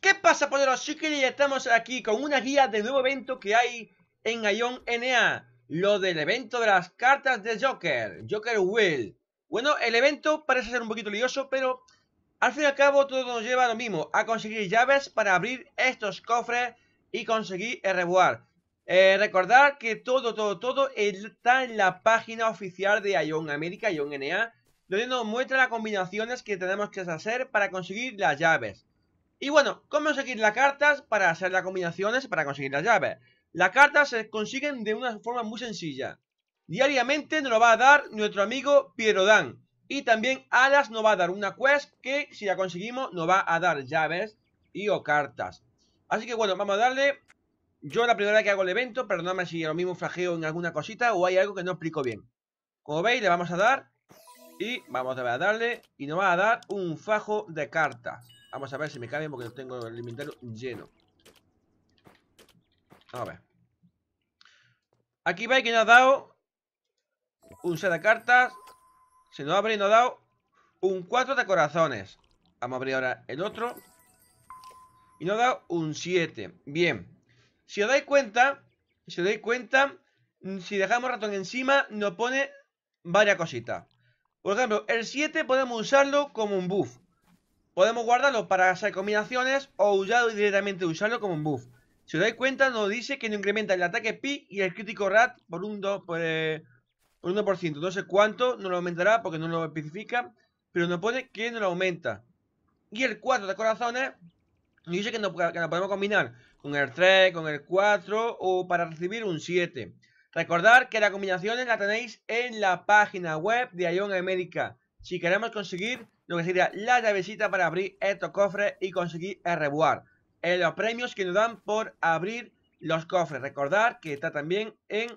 ¿Qué pasa, poderos? Sí que estamos aquí con una guía de nuevo evento que hay en Ion NA. Lo del evento de las cartas de Joker, Joker Will. Bueno, el evento parece ser un poquito lioso, pero al fin y al cabo todo nos lleva a lo mismo, a conseguir llaves para abrir estos cofres y conseguir el reward. Eh, recordar que todo, todo, todo está en la página oficial de Ion América, Ion NA, donde nos muestra las combinaciones que tenemos que hacer para conseguir las llaves. Y bueno, ¿cómo conseguir las cartas para hacer las combinaciones para conseguir las llaves? Las cartas se consiguen de una forma muy sencilla. Diariamente nos lo va a dar nuestro amigo Piero Dan Y también Alas nos va a dar una quest que si la conseguimos nos va a dar llaves y o cartas. Así que bueno, vamos a darle yo la primera vez que hago el evento, perdonadme si lo mismo flageo en alguna cosita o hay algo que no explico bien. Como veis, le vamos a dar y vamos a, darle y nos va a dar un fajo de cartas. Vamos a ver si me cabe porque tengo el inventario lleno. A ver. Aquí veis que nos ha dado un set de cartas. Se nos abre y nos ha dado un 4 de corazones. Vamos a abrir ahora el otro. Y nos ha dado un 7. Bien. Si os dais cuenta, si os cuenta, mm, si dejamos ratón encima, nos pone varias cositas. Por ejemplo, el 7 podemos usarlo como un buff. Podemos guardarlo para hacer combinaciones o usarlo directamente usarlo como un buff. Si os dais cuenta, nos dice que no incrementa el ataque pi y el crítico rat por un 2%. Pues, por, 1%. No sé cuánto, no lo aumentará porque no lo especifica, pero nos pone que no lo aumenta. Y el 4 de corazones Dice que nos, podemos combinar con el 3, con el 4 o para recibir un 7. Recordar que las combinaciones las tenéis en la página web de Ion América. Si queremos conseguir lo que sería la llavecita para abrir estos cofres y conseguir el reward. En los premios que nos dan por abrir los cofres. Recordar que está también en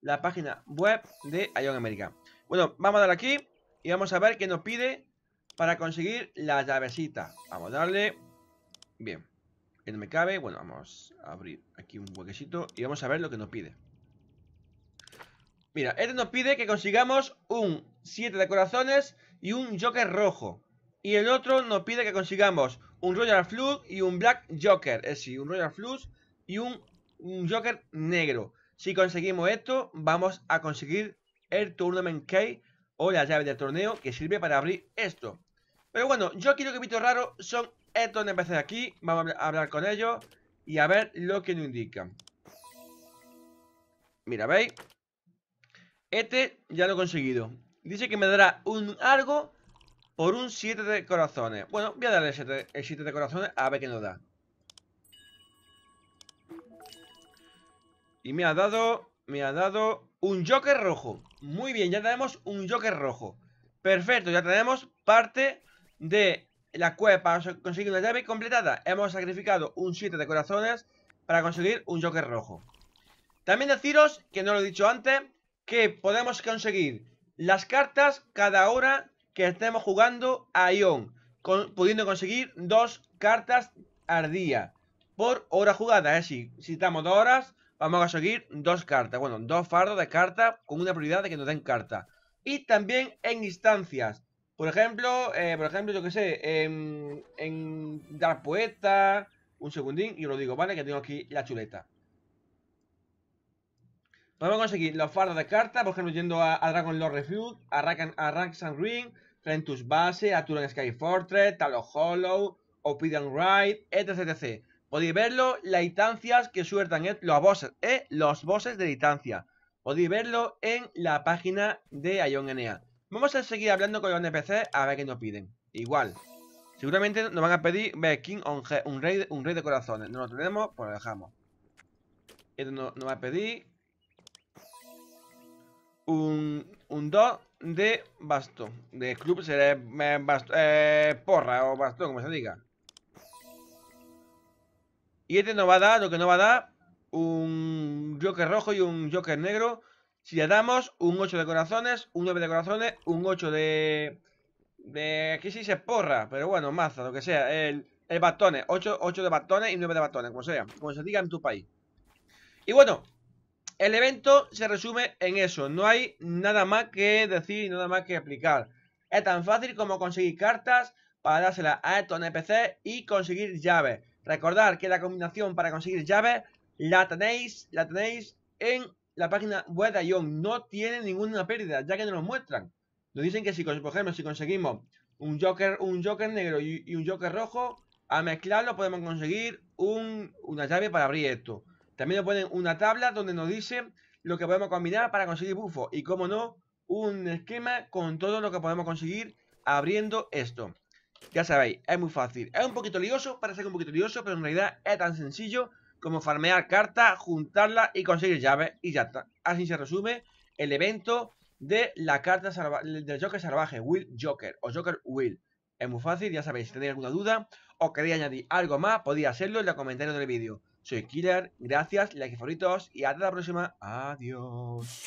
la página web de Ion América. Bueno, vamos a dar aquí y vamos a ver qué nos pide para conseguir la llavecita. Vamos a darle... Bien. él me cabe. Bueno, vamos a abrir aquí un huequecito y vamos a ver lo que nos pide. Mira, este nos pide que consigamos un 7 de corazones y un Joker rojo. Y el otro nos pide que consigamos un Royal Flush y un Black Joker. Es decir, un Royal Flush y un, un Joker negro. Si conseguimos esto, vamos a conseguir el Tournament Key o la llave del torneo que sirve para abrir esto. Pero bueno, yo quiero que he visto raro son no empieza de aquí, vamos a hablar con ellos y a ver lo que nos indican. Mira, ¿veis? Este ya lo he conseguido. Dice que me dará un algo por un 7 de corazones. Bueno, voy a darle el 7 de corazones a ver qué nos da. Y me ha dado, me ha dado un Joker rojo. Muy bien, ya tenemos un Joker rojo. Perfecto, ya tenemos parte de la cueva para conseguir una llave completada. Hemos sacrificado un 7 de corazones para conseguir un Joker rojo. También deciros, que no lo he dicho antes, que podemos conseguir las cartas cada hora que estemos jugando a Ion. pudiendo conseguir dos cartas al día por hora jugada. Es ¿eh? si estamos dos horas, vamos a conseguir dos cartas. Bueno, dos fardos de carta con una prioridad de que nos den carta. Y también en instancias. Por ejemplo, eh, por ejemplo, yo que sé, en, en Dar Poeta, un segundín, y os lo digo, ¿vale? Que tengo aquí la chuleta. Podemos conseguir los fardos de carta, por ejemplo, yendo a, Dragon Lord Refuge, a, Rakan, a Ring, Base, a Turan Sky Fortress, Talo Hollow, Opidian Ride, etc, etc. Podéis verlo, las distancias que sueltan los bosses, eh, los bosses de distancia. Podéis verlo en la página de Ion NA. Vamos a seguir hablando con los NPC a ver qué nos piden. Igual. Seguramente nos van a pedir King un rey, un rey de corazones. No lo tenemos, pues lo dejamos. Este nos, va a pedir un, un 2 de basto. De club eh, eh, porra o bastón, como se diga. Y este nos va a dar, lo que nos va a dar, un Joker rojo y un Joker negro si le damos un 8 de corazones, un 9 de corazones, un 8 de... De... Aquí sí se porra, pero bueno, maza, lo que sea. El, el batones, 8, 8 de batones y 9 de batones, como sea. Como se diga en tu país. Y bueno, el evento se resume en eso. No hay nada más que decir, nada más que explicar. Es tan fácil como conseguir cartas para dárselas a estos NPC y conseguir llaves. Recordad que la combinación para conseguir llaves la tenéis, la tenéis en la página web de Ion no tiene ninguna pérdida, ya que nos lo muestran. Nos dicen que si, por ejemplo, si conseguimos un Joker, un Joker negro y, un Joker rojo, a mezclarlo podemos conseguir una llave para abrir esto. También nos ponen una tabla donde nos dice lo que podemos combinar para conseguir Bufo Y como no, un esquema con todo lo que podemos conseguir abriendo esto. Ya sabéis, es muy fácil. Es un poquito lioso, parece ser un poquito lioso, pero en realidad es tan sencillo como farmear carta, juntarla y conseguir llave y ya está. Así se resume el evento de la carta del Joker salvaje, Will Joker o Joker Will. Es muy fácil, ya sabéis, si tenéis alguna duda o queréis añadir algo más, podéis hacerlo en los comentarios del vídeo. Soy Killer, gracias, like favoritos y hasta la próxima. Adiós.